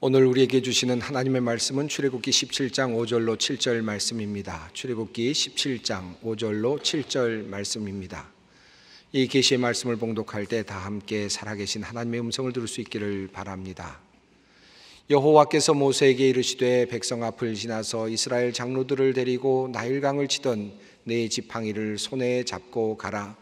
오늘 우리에게 주시는 하나님의 말씀은 출애굽기 17장 5절로 7절 말씀입니다. 출애굽기 17장 5절로 7절 말씀입니다. 이 계시의 말씀을 봉독할 때 다 함께 살아계신 하나님의 음성을 들을 수 있기를 바랍니다. 여호와께서 모세에게 이르시되 백성 앞을 지나서 이스라엘 장로들을 데리고 나일강을 치던 네 지팡이를 손에 잡고 가라.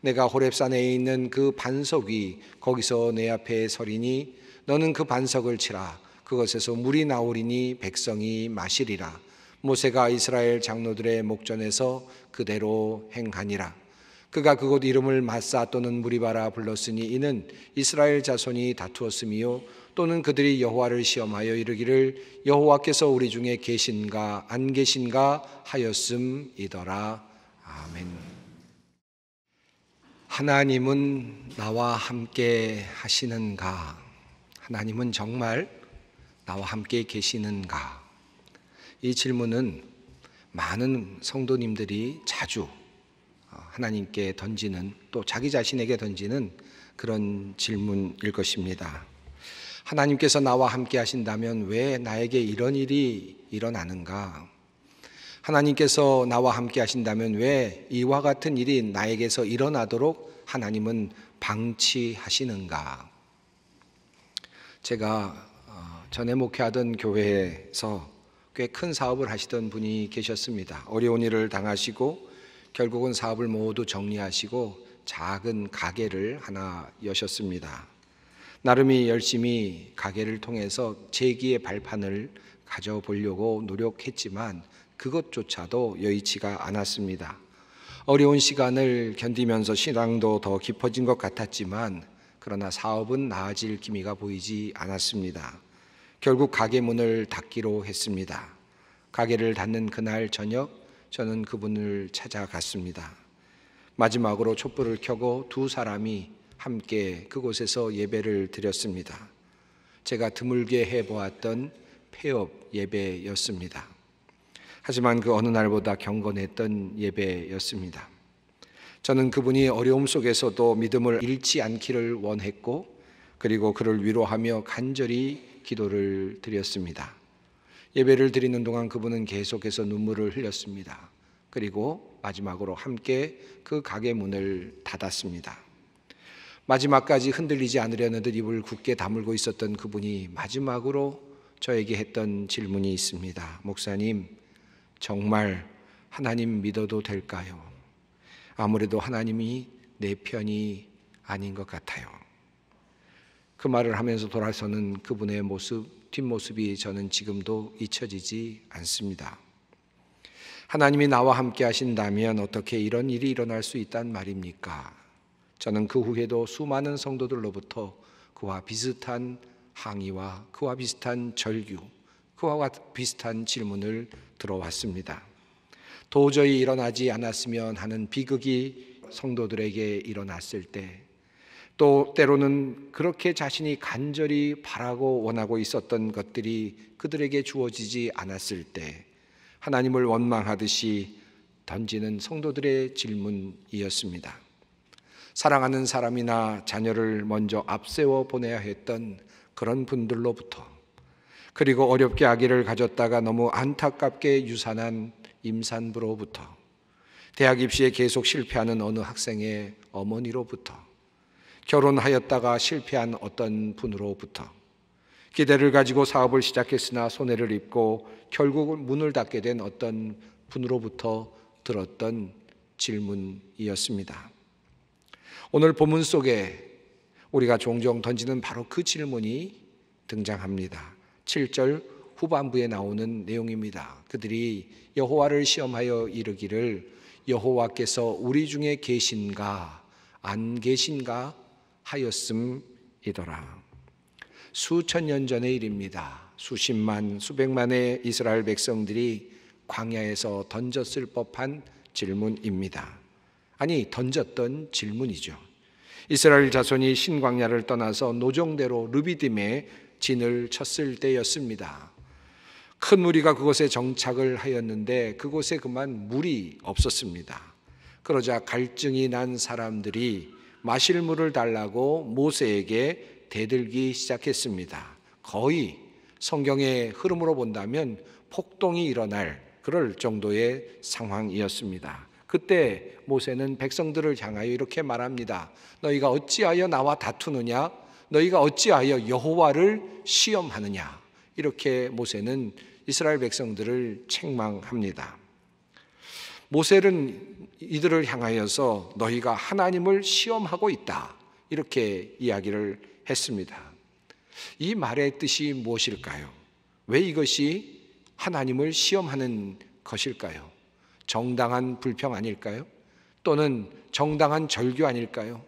내가 호렙산에 있는 그 반석 위 거기서 내 앞에 서리니 너는 그 반석을 치라. 그것에서 물이 나오리니 백성이 마시리라. 모세가 이스라엘 장로들의 목전에서 그대로 행하니라. 그가 그곳 이름을 마사 또는 무리바라 불렀으니 이는 이스라엘 자손이 다투었으며 또는 그들이 여호와를 시험하여 이르기를 여호와께서 우리 중에 계신가 안 계신가 하였음이더라. 아멘. 하나님은 나와 함께 하시는가? 하나님은 정말 나와 함께 계시는가? 이 질문은 많은 성도님들이 자주 어, 하나님께 던지는 또 자기 자신에게 던지는 그런 질문일 것입니다. 하나님께서 나와 함께 하신다면 왜 나에게 이런 일이 일어나는가? 하나님께서 나와 함께 하신다면 왜 이와 같은 일이 나에게서 일어나도록 하나님은 방치하시는가? 제가 어, 전에 목회하던 교회에서 꽤 큰 사업을 하시던 분이 계셨습니다. 어려운 일을 당하시고 결국은 사업을 모두 정리하시고 작은 가게를 하나 여셨습니다. 나름이 열심히 가게를 통해서 재기의 발판을 가져보려고 노력했지만 그것조차도 여의치가 않았습니다. 어려운 시간을 견디면서 신앙도 더 깊어진 것 같았지만 그러나 사업은 나아질 기미가 보이지 않았습니다. 결국 가게 문을 닫기로 했습니다. 가게를 닫는 그날 저녁 저는 그분을 찾아갔습니다. 마지막으로 촛불을 켜고 두 사람이 함께 그곳에서 예배를 드렸습니다. 제가 드물게 해보았던 폐업 예배였습니다. 하지만 그 어느 날보다 경건했던 예배였습니다. 저는 그분이 어려움 속에서도 믿음을 잃지 않기를 원했고 그리고 그를 위로하며 간절히 기도를 드렸습니다. 예배를 드리는 동안 그분은 계속해서 눈물을 흘렸습니다. 그리고 마지막으로 함께 그 가게 문을 닫았습니다. 마지막까지 흔들리지 않으려는 듯 입을 굳게 다물고 있었던 그분이 마지막으로 저에게 했던 질문이 있습니다. 목사님, 정말 하나님 믿어도 될까요? 아무래도 하나님이 내 편이 아닌 것 같아요. 그 말을 하면서 돌아서는 그분의 모습, 뒷모습이 저는 지금도 잊혀지지 않습니다. 하나님이 나와 함께 하신다면 어떻게 이런 일이 일어날 수 있단 말입니까? 저는 그 후에도 수많은 성도들로부터 그와 비슷한 항의와 그와 비슷한 절규, 그와 비슷한 질문을 들어왔습니다. 도저히 일어나지 않았으면 하는 비극이 성도들에게 일어났을 때, 또 때로는 그렇게 자신이 간절히 바라고 원하고 있었던 것들이 그들에게 주어지지 않았을 때, 하나님을 원망하듯이 던지는 성도들의 질문이었습니다. 사랑하는 사람이나 자녀를 먼저 앞세워 보내야 했던 그런 분들로부터 그리고 어렵게 아기를 가졌다가 너무 안타깝게 유산한 임산부로부터 대학 입시에 계속 실패하는 어느 학생의 어머니로부터 결혼하였다가 실패한 어떤 분으로부터 기대를 가지고 사업을 시작했으나 손해를 입고 결국 문을 닫게 된 어떤 분으로부터 들었던 질문이었습니다. 오늘 본문 속에 우리가 종종 던지는 바로 그 질문이 등장합니다. 7절 후반부에 나오는 내용입니다. 그들이 여호와를 시험하여 이르기를 여호와께서 우리 중에 계신가 안 계신가 하였음이더라. 수천 년 전의 일입니다. 수십만 수백만의 이스라엘 백성들이 광야에서 던졌을 법한 질문입니다. 아니 던졌던 질문이죠. 이스라엘 자손이 신광야를 떠나서 노정대로 르비딤에 진을 쳤을 때였습니다. 큰 무리가 그곳에 정착을 하였는데 그곳에 그만 물이 없었습니다. 그러자 갈증이 난 사람들이 마실 물을 달라고 모세에게 대들기 시작했습니다. 거의 성경의 흐름으로 본다면 폭동이 일어날 그럴 정도의 상황이었습니다. 그때 모세는 백성들을 향하여 이렇게 말합니다. 너희가 어찌하여 나와 다투느냐? 너희가 어찌하여 여호와를 시험하느냐? 이렇게 모세는 이스라엘 백성들을 책망합니다. 모세는 이들을 향하여서 너희가 하나님을 시험하고 있다. 이렇게 이야기를 했습니다. 이 말의 뜻이 무엇일까요? 왜 이것이 하나님을 시험하는 것일까요? 정당한 불평 아닐까요? 또는 정당한 절규 아닐까요?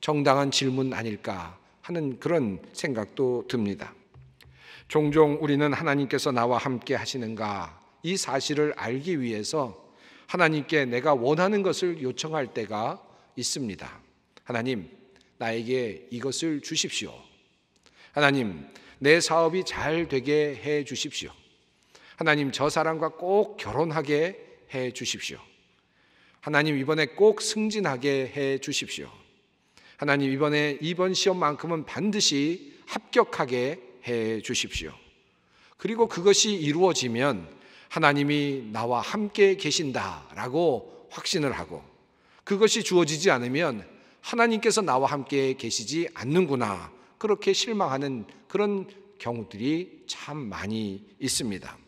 정당한 질문 아닐까 하는 그런 생각도 듭니다. 종종 우리는 하나님께서 나와 함께 하시는가 이 사실을 알기 위해서 하나님께 내가 원하는 것을 요청할 때가 있습니다. 하나님, 나에게 이것을 주십시오. 하나님, 내 사업이 잘 되게 해 주십시오. 하나님, 저 사람과 꼭 결혼하게 해 주십시오. 하나님, 이번에 꼭 승진하게 해 주십시오. 하나님, 이번에 이번 시험만큼은 반드시 합격하게 해 주십시오. 그리고 그것이 이루어지면 하나님이 나와 함께 계신다라고 확신을 하고 그것이 주어지지 않으면 하나님께서 나와 함께 계시지 않는구나. 그렇게 실망하는 그런 경우들이 참 많이 있습니다.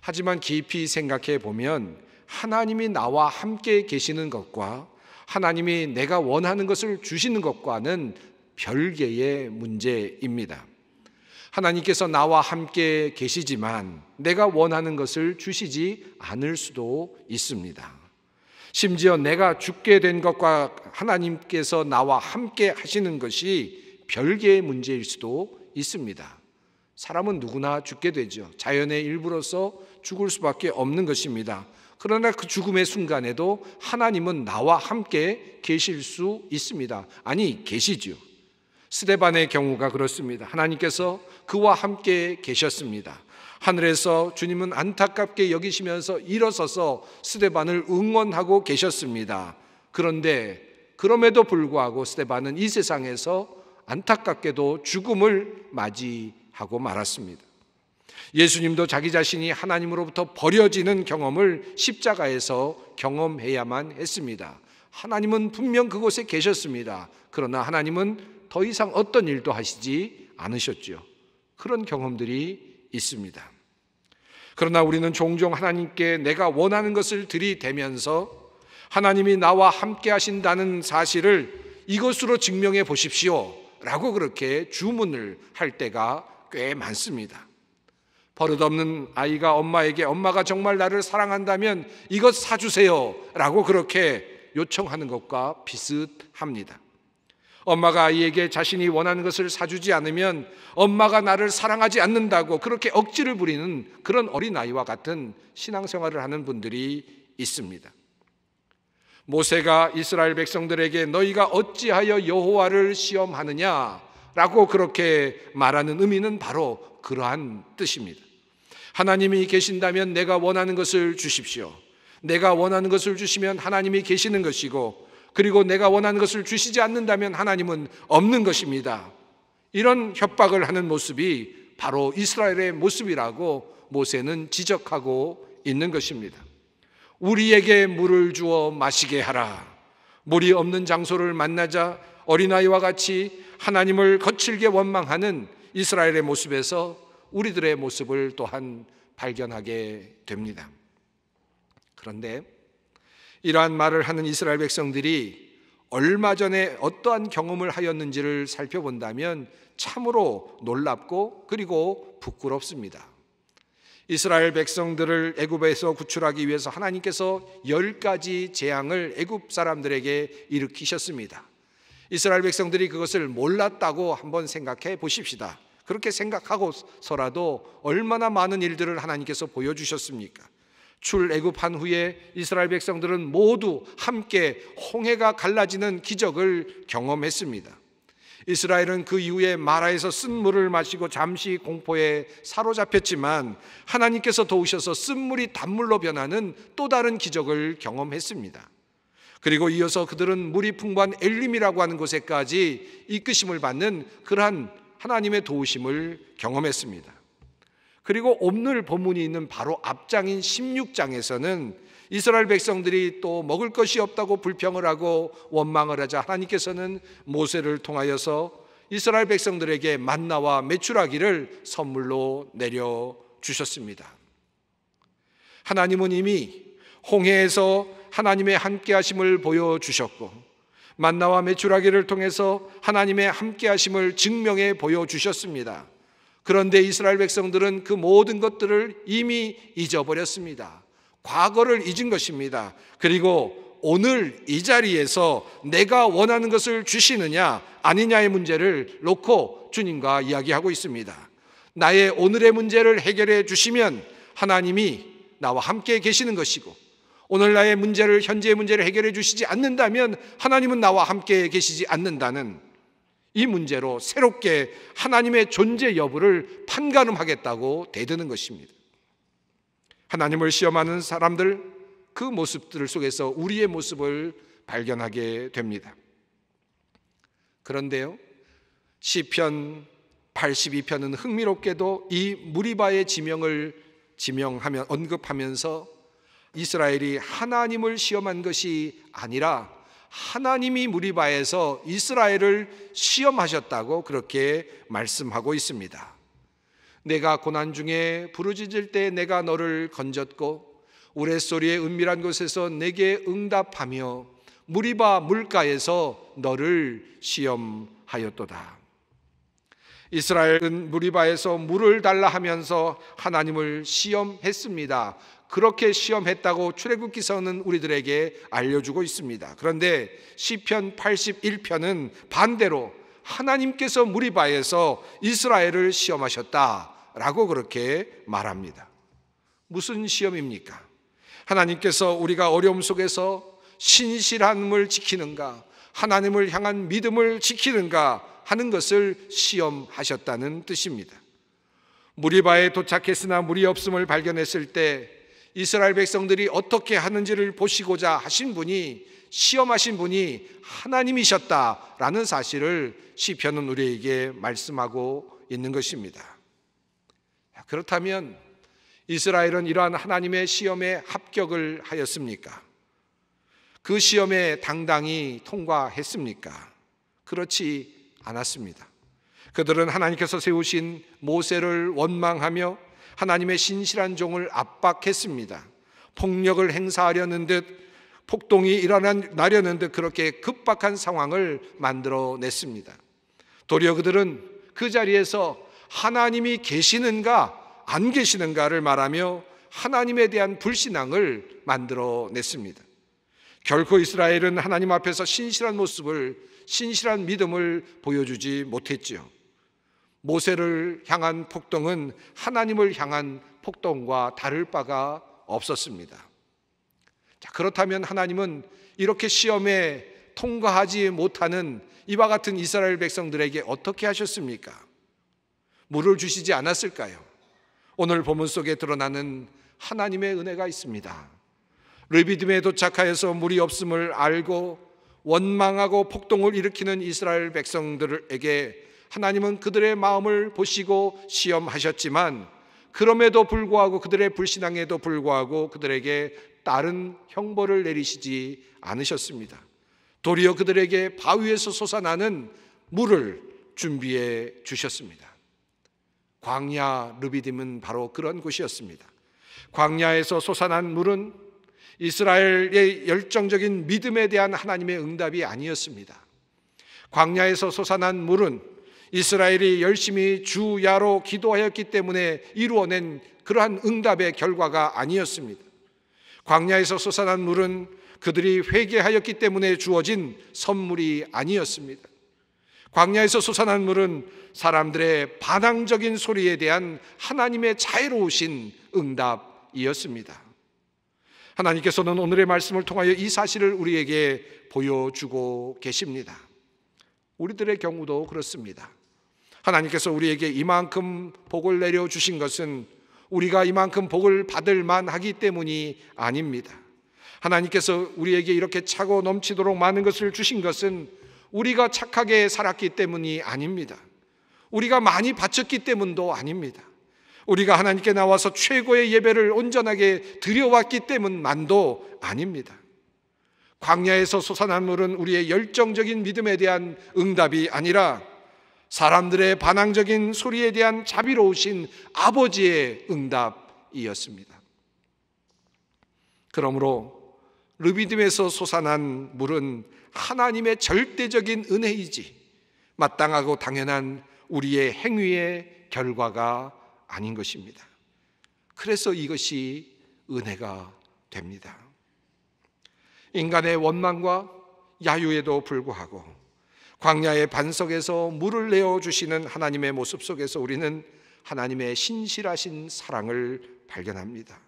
하지만 깊이 생각해 보면 하나님이 나와 함께 계시는 것과 하나님이 내가 원하는 것을 주시는 것과는 별개의 문제입니다. 하나님께서 나와 함께 계시지만 내가 원하는 것을 주시지 않을 수도 있습니다. 심지어 내가 죽게 된 것과 하나님께서 나와 함께 하시는 것이 별개의 문제일 수도 있습니다. 사람은 누구나 죽게 되죠. 자연의 일부로서 죽을 수밖에 없는 것입니다. 그러나 그 죽음의 순간에도 하나님은 나와 함께 계실 수 있습니다. 아니, 계시죠. 스데반의 경우가 그렇습니다. 하나님께서 그와 함께 계셨습니다. 하늘에서 주님은 안타깝게 여기시면서 일어서서 스데반을 응원하고 계셨습니다. 그런데 그럼에도 불구하고 스데반은 이 세상에서 안타깝게도 죽음을 맞이하고 말았습니다. 예수님도 자기 자신이 하나님으로부터 버려지는 경험을 십자가에서 경험해야만 했습니다. 하나님은 분명 그곳에 계셨습니다. 그러나 하나님은 더 이상 어떤 일도 하시지 않으셨지요. 그런 경험들이 있습니다. 그러나 우리는 종종 하나님께 내가 원하는 것을 들이대면서 하나님이 나와 함께 하신다는 사실을 이것으로 증명해 보십시오. 라고 그렇게 주문을 할 때가 꽤 많습니다. 버릇없는 아이가 엄마에게 엄마가 정말 나를 사랑한다면 이것 사주세요. 라고 그렇게 요청하는 것과 비슷합니다. 엄마가 아이에게 자신이 원하는 것을 사주지 않으면 엄마가 나를 사랑하지 않는다고 그렇게 억지를 부리는 그런 어린아이와 같은 신앙생활을 하는 분들이 있습니다. 모세가 이스라엘 백성들에게 너희가 어찌하여 여호와를 시험하느냐라고 그렇게 말하는 의미는 바로 그러한 뜻입니다. 하나님이 계신다면 내가 원하는 것을 주십시오. 내가 원하는 것을 주시면 하나님이 계시는 것이고 그리고 내가 원하는 것을 주시지 않는다면 하나님은 없는 것입니다. 이런 협박을 하는 모습이 바로 이스라엘의 모습이라고 모세는 지적하고 있는 것입니다. 우리에게 물을 주어 마시게 하라. 물이 없는 장소를 만나자 어린아이와 같이 하나님을 거칠게 원망하는 이스라엘의 모습에서 우리들의 모습을 또한 발견하게 됩니다. 그런데 이러한 말을 하는 이스라엘 백성들이 얼마 전에 어떠한 경험을 하였는지를 살펴본다면 참으로 놀랍고 그리고 부끄럽습니다. 이스라엘 백성들을 애굽에서 구출하기 위해서 하나님께서 열 가지 재앙을 애굽 사람들에게 일으키셨습니다. 이스라엘 백성들이 그것을 몰랐다고 한번 생각해 보십시다. 그렇게 생각하고서라도 얼마나 많은 일들을 하나님께서 보여주셨습니까? 출애굽한 후에 이스라엘 백성들은 모두 함께 홍해가 갈라지는 기적을 경험했습니다. 이스라엘은 그 이후에 마라에서 쓴 물을 마시고 잠시 공포에 사로잡혔지만 하나님께서 도우셔서 쓴 물이 단물로 변하는 또 다른 기적을 경험했습니다. 그리고 이어서 그들은 물이 풍부한 엘림이라고 하는 곳에까지 이끄심을 받는 그러한 하나님의 도우심을 경험했습니다. 그리고 옴늘 본문이 있는 바로 앞장인 16장에서는 이스라엘 백성들이 또 먹을 것이 없다고 불평을 하고 원망을 하자 하나님께서는 모세를 통하여서 이스라엘 백성들에게 만나와 메추라기를 선물로 내려 주셨습니다. 하나님은 이미 홍해에서 하나님의 함께하심을 보여주셨고, 만나와 메추라기를 통해서 하나님의 함께하심을 증명해 보여주셨습니다. 그런데 이스라엘 백성들은 그 모든 것들을 이미 잊어버렸습니다. 과거를 잊은 것입니다. 그리고 오늘 이 자리에서 내가 원하는 것을 주시느냐 아니냐의 문제를 놓고 주님과 이야기하고 있습니다. 나의 오늘의 문제를 해결해 주시면 하나님이 나와 함께 계시는 것이고 오늘 나의 문제를 현재의 문제를 해결해 주시지 않는다면 하나님은 나와 함께 계시지 않는다는 이 문제로 새롭게 하나님의 존재 여부를 판가름하겠다고 대드는 것입니다. 하나님을 시험하는 사람들 그 모습들 속에서 우리의 모습을 발견하게 됩니다. 그런데요. 시편 82편은 흥미롭게도 이 무리바의 지명을 지명하면 언급하면서 이스라엘이 하나님을 시험한 것이 아니라 하나님이 무리바에서 이스라엘을 시험하셨다고 그렇게 말씀하고 있습니다. 내가 고난 중에 부르짖을 때 내가 너를 건졌고 우레소리의 은밀한 곳에서 내게 응답하며 무리바 물가에서 너를 시험하였도다. 이스라엘은 무리바에서 물을 달라 하면서 하나님을 시험했습니다. 그렇게 시험했다고 출애굽기서는 우리들에게 알려주고 있습니다. 그런데 시편 81편은 반대로 하나님께서 무리바에서 이스라엘을 시험하셨다라고 그렇게 말합니다. 무슨 시험입니까? 하나님께서 우리가 어려움 속에서 신실함을 지키는가, 하나님을 향한 믿음을 지키는가 하는 것을 시험하셨다는 뜻입니다. 무리바에 도착했으나 물이 없음을 발견했을 때 이스라엘 백성들이 어떻게 하는지를 보시고자 하신 분이 시험하신 분이 하나님이셨다라는 사실을 시편은 우리에게 말씀하고 있는 것입니다. 그렇다면 이스라엘은 이러한 하나님의 시험에 합격을 하였습니까? 그 시험에 당당히 통과했습니까? 그렇지 않았습니다. 그들은 하나님께서 세우신 모세를 원망하며 하나님의 신실한 종을 압박했습니다. 폭력을 행사하려는 듯 폭동이 일어 나려는 듯 그렇게 급박한 상황을 만들어 냈습니다. 도리어 그들은 그 자리에서 하나님이 계시는가 안 계시는가를 말하며 하나님에 대한 불신앙을 만들어 냈습니다. 결코 이스라엘은 하나님 앞에서 신실한 모습을 신실한 믿음을 보여주지 못했지요. 모세를 향한 폭동은 하나님을 향한 폭동과 다를 바가 없었습니다. 자, 그렇다면 하나님은 이렇게 시험에 통과하지 못하는 이와 같은 이스라엘 백성들에게 어떻게 하셨습니까? 물을 주시지 않았을까요? 오늘 본문 속에 드러나는 하나님의 은혜가 있습니다. 르비딤에 도착하여서 물이 없음을 알고 원망하고 폭동을 일으키는 이스라엘 백성들에게 하나님은 그들의 마음을 보시고 시험하셨지만 그럼에도 불구하고 그들의 불신앙에도 불구하고 그들에게 다른 형벌을 내리시지 않으셨습니다. 도리어 그들에게 바위에서 솟아나는 물을 준비해 주셨습니다. 광야 르비딤은 바로 그런 곳이었습니다. 광야에서 솟아난 물은 이스라엘의 열정적인 믿음에 대한 하나님의 응답이 아니었습니다. 광야에서 솟아난 물은 이스라엘이 열심히 주야로 기도하였기 때문에 이루어낸 그러한 응답의 결과가 아니었습니다. 광야에서 솟아난 물은 그들이 회개하였기 때문에 주어진 선물이 아니었습니다. 광야에서 솟아난 물은 사람들의 반항적인 소리에 대한 하나님의 자애로우신 응답이었습니다. 하나님께서는 오늘의 말씀을 통하여 이 사실을 우리에게 보여주고 계십니다. 우리들의 경우도 그렇습니다. 하나님께서 우리에게 이만큼 복을 내려 주신 것은 우리가 이만큼 복을 받을 만하기 때문이 아닙니다. 하나님께서 우리에게 이렇게 차고 넘치도록 많은 것을 주신 것은 우리가 착하게 살았기 때문이 아닙니다. 우리가 많이 바쳤기 때문도 아닙니다. 우리가 하나님께 나와서 최고의 예배를 온전하게 드려왔기 때문만도 아닙니다. 광야에서 솟아난 물은 우리의 열정적인 믿음에 대한 응답이 아니라 사람들의 반항적인 소리에 대한 자비로우신 아버지의 응답이었습니다. 그러므로 르비딤에서 솟아난 물은 하나님의 절대적인 은혜이지 마땅하고 당연한 우리의 행위의 결과가 아닌 것입니다. 그래서 이것이 은혜가 됩니다. 인간의 원망과 야유에도 불구하고 광야의 반석에서 물을 내어 주시는 하나님의 모습 속에서 우리는 하나님의 신실하신 사랑을 발견합니다.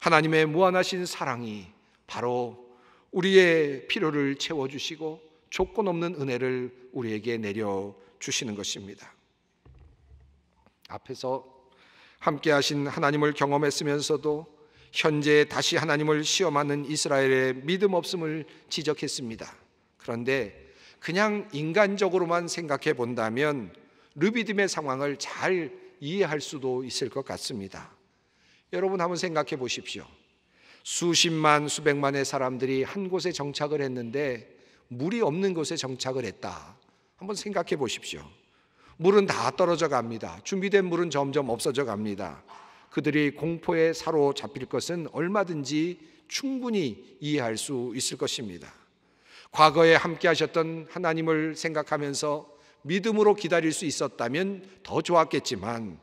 하나님의 무한하신 사랑이 바로 우리의 필요를 채워 주시고 조건 없는 은혜를 우리에게 내려 주시는 것입니다. 앞에서 함께 하신 하나님을 경험했으면서도 현재 다시 하나님을 시험하는 이스라엘의 믿음 없음을 지적했습니다. 그런데 그냥 인간적으로만 생각해 본다면 르비딤의 상황을 잘 이해할 수도 있을 것 같습니다. 여러분 한번 생각해 보십시오. 수십만, 수백만의 사람들이 한 곳에 정착을 했는데 물이 없는 곳에 정착을 했다. 한번 생각해 보십시오. 물은 다 떨어져 갑니다. 준비된 물은 점점 없어져 갑니다. 그들이 공포에 사로잡힐 것은 얼마든지 충분히 이해할 수 있을 것입니다. 과거에 함께 하셨던 하나님을 생각하면서 믿음으로 기다릴 수 있었다면 더 좋았겠지만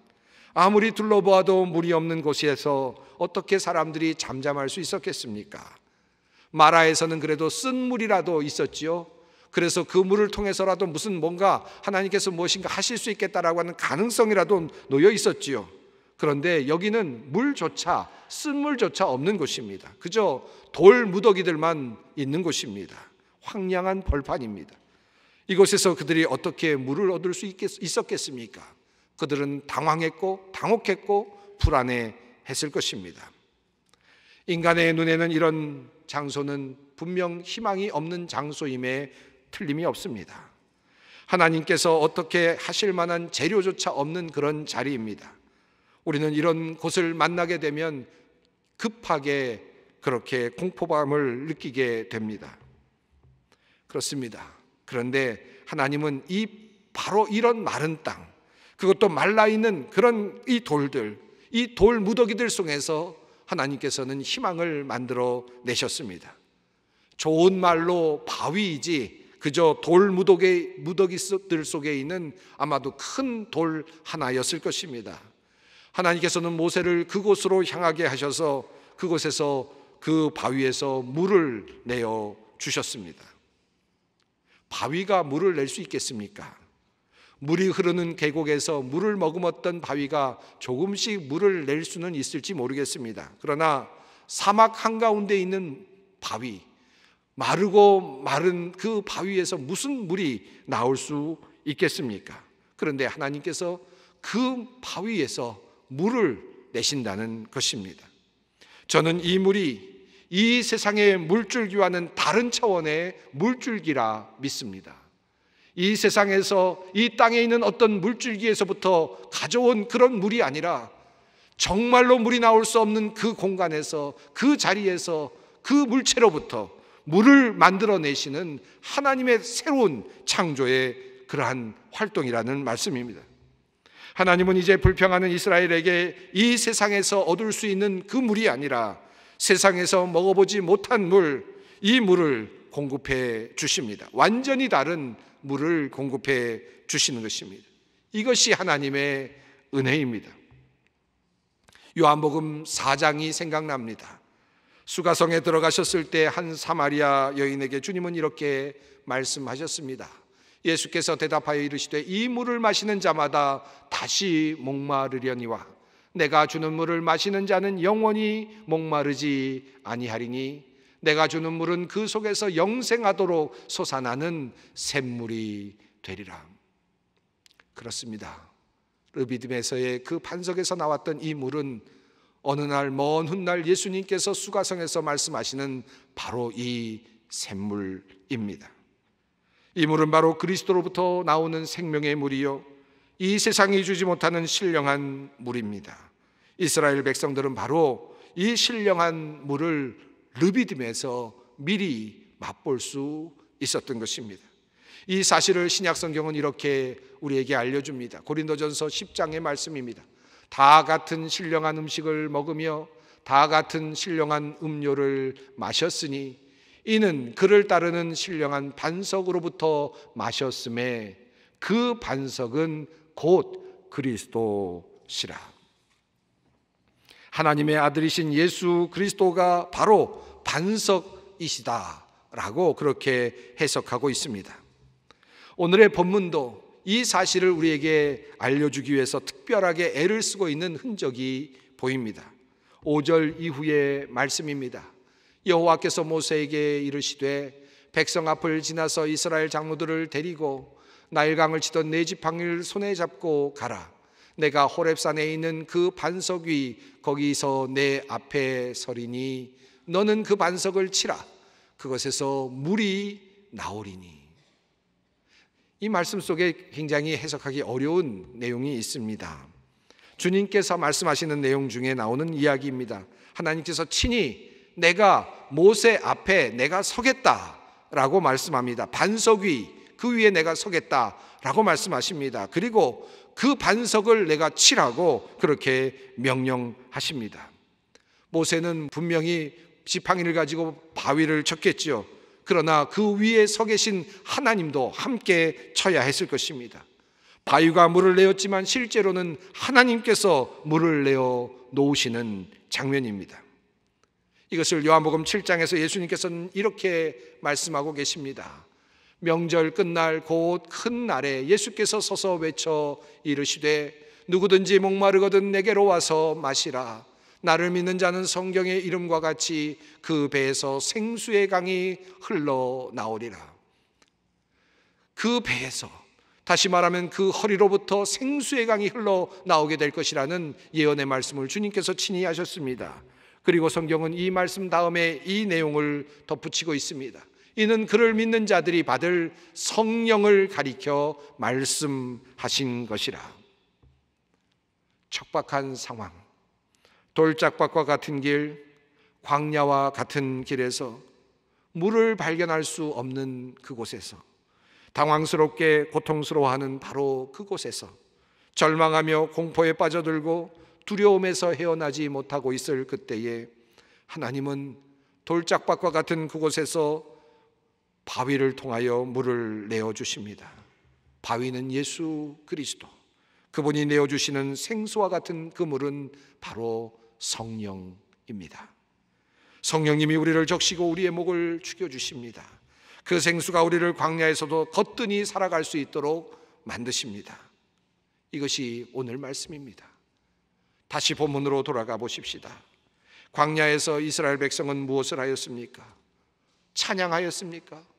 아무리 둘러보아도 물이 없는 곳에서 어떻게 사람들이 잠잠할 수 있었겠습니까? 마라에서는 그래도 쓴 물이라도 있었지요. 그래서 그 물을 통해서라도 무슨 뭔가 하나님께서 무엇인가 하실 수 있겠다라고 하는 가능성이라도 놓여 있었지요. 그런데 여기는 물조차 쓴물조차 없는 곳입니다. 그저 돌 무더기들만 있는 곳입니다. 황량한 벌판입니다. 이곳에서 그들이 어떻게 물을 얻을 수있었겠습니까 그들은 당황했고 당혹했고 불안해했을 것입니다. 인간의 눈에는 이런 장소는 분명 희망이 없는 장소임에 틀림이 없습니다. 하나님께서 어떻게 하실 만한 재료조차 없는 그런 자리입니다. 우리는 이런 곳을 만나게 되면 급하게 그렇게 공포감을 느끼게 됩니다. 그렇습니다. 그런데 하나님은 이 바로 이런 마른 땅, 그것도 말라 있는 그런 이 돌들, 이 돌 무더기들 속에서 하나님께서는 희망을 만들어 내셨습니다. 좋은 말로 바위이지 그저 돌 무더기, 무더기들 속에 있는 아마도 큰 돌 하나였을 것입니다. 하나님께서는 모세를 그곳으로 향하게 하셔서 그곳에서 그 바위에서 물을 내어 주셨습니다. 바위가 물을 낼 수 있겠습니까? 물이 흐르는 계곡에서 물을 머금었던 바위가 조금씩 물을 낼 수는 있을지 모르겠습니다. 그러나 사막 한가운데 있는 바위, 마르고 마른 그 바위에서 무슨 물이 나올 수 있겠습니까? 그런데 하나님께서 그 바위에서 물을 내신다는 것입니다. 저는 이 물이 이 세상의 물줄기와는 다른 차원의 물줄기라 믿습니다. 이 세상에서 이 땅에 있는 어떤 물줄기에서부터 가져온 그런 물이 아니라 정말로 물이 나올 수 없는 그 공간에서 그 자리에서 그 물체로부터 물을 만들어내시는 하나님의 새로운 창조의 그러한 활동이라는 말씀입니다. 하나님은 이제 불평하는 이스라엘에게 이 세상에서 얻을 수 있는 그 물이 아니라 세상에서 먹어보지 못한 물, 이 물을 공급해 주십니다. 완전히 다른 물을 공급해 주시는 것입니다. 이것이 하나님의 은혜입니다. 요한복음 4장이 생각납니다. 수가성에 들어가셨을 때 한 사마리아 여인에게 주님은 이렇게 말씀하셨습니다. 예수께서 대답하여 이르시되 이 물을 마시는 자마다 다시 목마르려니와 내가 주는 물을 마시는 자는 영원히 목마르지 아니하리니 내가 주는 물은 그 속에서 영생하도록 솟아나는 샘물이 되리라. 그렇습니다. 르비딤에서의 그 반석에서 나왔던 이 물은 어느 날 먼 훗날 예수님께서 수가성에서 말씀하시는 바로 이 샘물입니다. 이 물은 바로 그리스도로부터 나오는 생명의 물이요. 이 세상이 주지 못하는 신령한 물입니다. 이스라엘 백성들은 바로 이 신령한 물을 르비딤에서 미리 맛볼 수 있었던 것입니다. 이 사실을 신약 성경은 이렇게 우리에게 알려줍니다. 고린도전서 10장의 말씀입니다. 다 같은 신령한 음식을 먹으며 다 같은 신령한 음료를 마셨으니 이는 그를 따르는 신령한 반석으로부터 마셨음에 그 반석은 곧 그리스도시라. 하나님의 아들이신 예수 그리스도가 바로 반석이시다라고 그렇게 해석하고 있습니다. 오늘의 본문도 이 사실을 우리에게 알려주기 위해서 특별하게 애를 쓰고 있는 흔적이 보입니다. 5절 이후의 말씀입니다. 여호와께서 모세에게 이르시되 백성 앞을 지나서 이스라엘 장로들을 데리고 나일강을 치던 내 네 지팡이를 손에 잡고 가라. 내가 호랩산에 있는 그 반석 위 거기서 내 앞에 서리니 너는 그 반석을 치라 그것에서 물이 나오리니 이 말씀 속에 굉장히 해석하기 어려운 내용이 있습니다. 주님께서 말씀하시는 내용 중에 나오는 이야기입니다. 하나님께서 친히 내가 모세 앞에 내가 서겠다라고 말씀합니다. 반석 위, 그 위에 내가 서겠다라고 말씀하십니다. 그리고 그 반석을 내가 치라고 그렇게 명령하십니다. 모세는 분명히 지팡이를 가지고 바위를 쳤겠지요. 그러나 그 위에 서 계신 하나님도 함께 쳐야 했을 것입니다. 바위가 물을 내었지만 실제로는 하나님께서 물을 내어 놓으시는 장면입니다. 이것을 요한복음 7장에서 예수님께서는 이렇게 말씀하고 계십니다. 명절 끝날 곧 큰 날에 예수께서 서서 외쳐 이르시되 누구든지 목마르거든 내게로 와서 마시라. 나를 믿는 자는 성경의 이름과 같이 그 배에서 생수의 강이 흘러나오리라. 그 배에서 다시 말하면 그 허리로부터 생수의 강이 흘러나오게 될 것이라는 예언의 말씀을 주님께서 친히 하셨습니다. 그리고 성경은 이 말씀 다음에 이 내용을 덧붙이고 있습니다. 이는 그를 믿는 자들이 받을 성령을 가리켜 말씀하신 것이라. 척박한 상황, 돌짝밭과 같은 길, 광야와 같은 길에서 물을 발견할 수 없는 그곳에서 당황스럽게 고통스러워하는 바로 그곳에서 절망하며 공포에 빠져들고 두려움에서 헤어나지 못하고 있을 그때에 하나님은 돌짝밭과 같은 그곳에서 바위를 통하여 물을 내어 주십니다. 바위는 예수 그리스도. 그분이 내어 주시는 생수와 같은 그 물은 바로 성령입니다. 성령님이 우리를 적시고 우리의 목을 죽여 주십니다. 그 생수가 우리를 광야에서도 거뜬히 살아갈 수 있도록 만드십니다. 이것이 오늘 말씀입니다. 다시 본문으로 돌아가 보십시다. 광야에서 이스라엘 백성은 무엇을 하였습니까? 찬양하였습니까?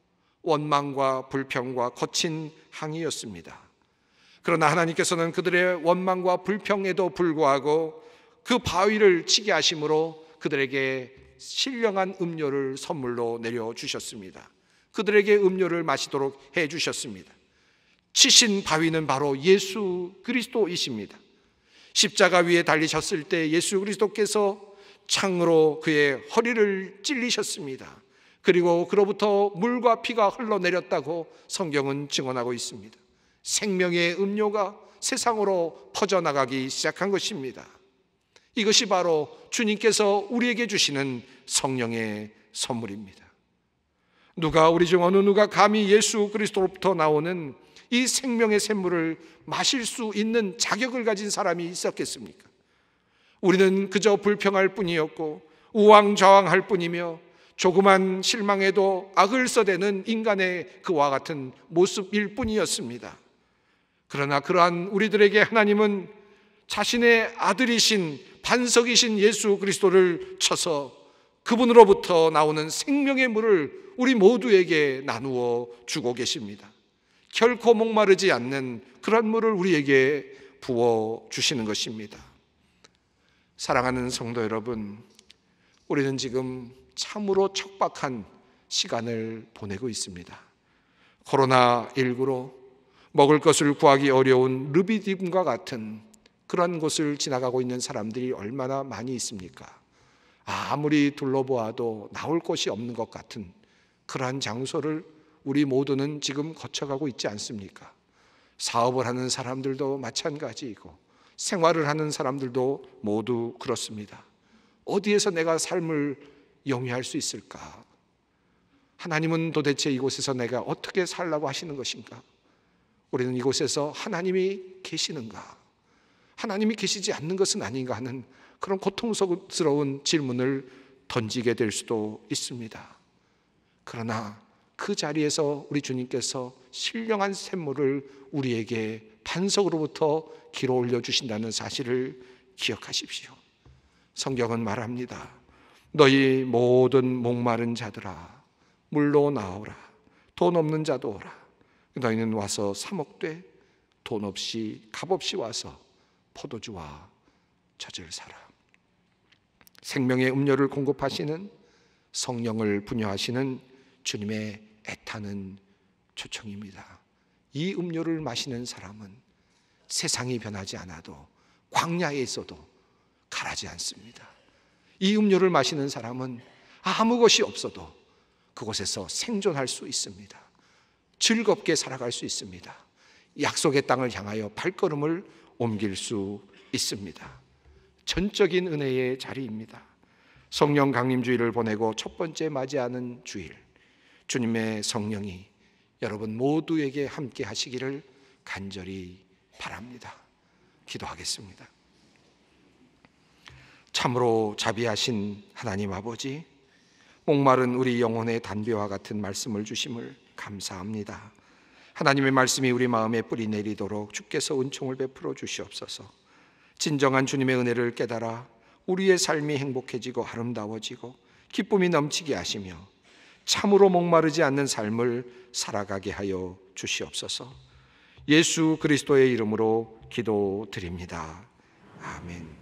원망과 불평과 거친 항의였습니다. 그러나 하나님께서는 그들의 원망과 불평에도 불구하고 그 바위를 치게 하심으로 그들에게 신령한 음료를 선물로 내려주셨습니다. 그들에게 음료를 마시도록 해주셨습니다. 치신 바위는 바로 예수 그리스도이십니다. 십자가 위에 달리셨을 때 예수 그리스도께서 창으로 그의 허리를 찔리셨습니다. 그리고 그로부터 물과 피가 흘러내렸다고 성경은 증언하고 있습니다. 생명의 음료가 세상으로 퍼져나가기 시작한 것입니다. 이것이 바로 주님께서 우리에게 주시는 성령의 선물입니다. 누가 우리 중 어느 누가 감히 예수 그리스도로부터 나오는 이 생명의 샘물을 마실 수 있는 자격을 가진 사람이 있었겠습니까? 우리는 그저 불평할 뿐이었고 우왕좌왕할 뿐이며 조그만 실망에도 악을 써대는 인간의 그와 같은 모습일 뿐이었습니다. 그러나 그러한 우리들에게 하나님은 자신의 아들이신 반석이신 예수 그리스도를 쳐서 그분으로부터 나오는 생명의 물을 우리 모두에게 나누어 주고 계십니다. 결코 목마르지 않는 그런 물을 우리에게 부어 주시는 것입니다. 사랑하는 성도 여러분, 우리는 지금 참으로 척박한 시간을 보내고 있습니다. 코로나19로 먹을 것을 구하기 어려운 르비딤과 같은 그런 곳을 지나가고 있는 사람들이 얼마나 많이 있습니까? 아무리 둘러보아도 나올 곳이 없는 것 같은 그러한 장소를 우리 모두는 지금 거쳐가고 있지 않습니까? 사업을 하는 사람들도 마찬가지이고 생활을 하는 사람들도 모두 그렇습니다. 어디에서 내가 삶을 영위할 수 있을까? 하나님은 도대체 이곳에서 내가 어떻게 살라고 하시는 것인가? 우리는 이곳에서 하나님이 계시는가? 하나님이 계시지 않는 것은 아닌가 하는 그런 고통스러운 질문을 던지게 될 수도 있습니다. 그러나 그 자리에서 우리 주님께서 신령한 샘물을 우리에게 반석으로부터 길어 올려 주신다는 사실을 기억하십시오. 성경은 말합니다. 너희 모든 목마른 자들아 물로 나오라 돈 없는 자도 오라 너희는 와서 사먹되 돈 없이 값 없이 와서 포도주와 젖을 사라 생명의 음료를 공급하시는 성령을 분여하시는 주님의 애타는 초청입니다. 이 음료를 마시는 사람은 세상이 변하지 않아도 광야에 있어도 가라지 않습니다. 이 음료를 마시는 사람은 아무 것이 없어도 그곳에서 생존할 수 있습니다. 즐겁게 살아갈 수 있습니다. 약속의 땅을 향하여 발걸음을 옮길 수 있습니다. 전적인 은혜의 자리입니다. 성령 강림주의를 보내고 첫 번째 맞이하는 주일, 주님의 성령이 여러분 모두에게 함께 하시기를 간절히 바랍니다. 기도하겠습니다. 참으로 자비하신 하나님 아버지, 목마른 우리 영혼의 단비와 같은 말씀을 주심을 감사합니다. 하나님의 말씀이 우리 마음에 뿌리 내리도록 주께서 은총을 베풀어 주시옵소서. 진정한 주님의 은혜를 깨달아 우리의 삶이 행복해지고 아름다워지고 기쁨이 넘치게 하시며 참으로 목마르지 않는 삶을 살아가게 하여 주시옵소서. 예수 그리스도의 이름으로 기도드립니다. 아멘.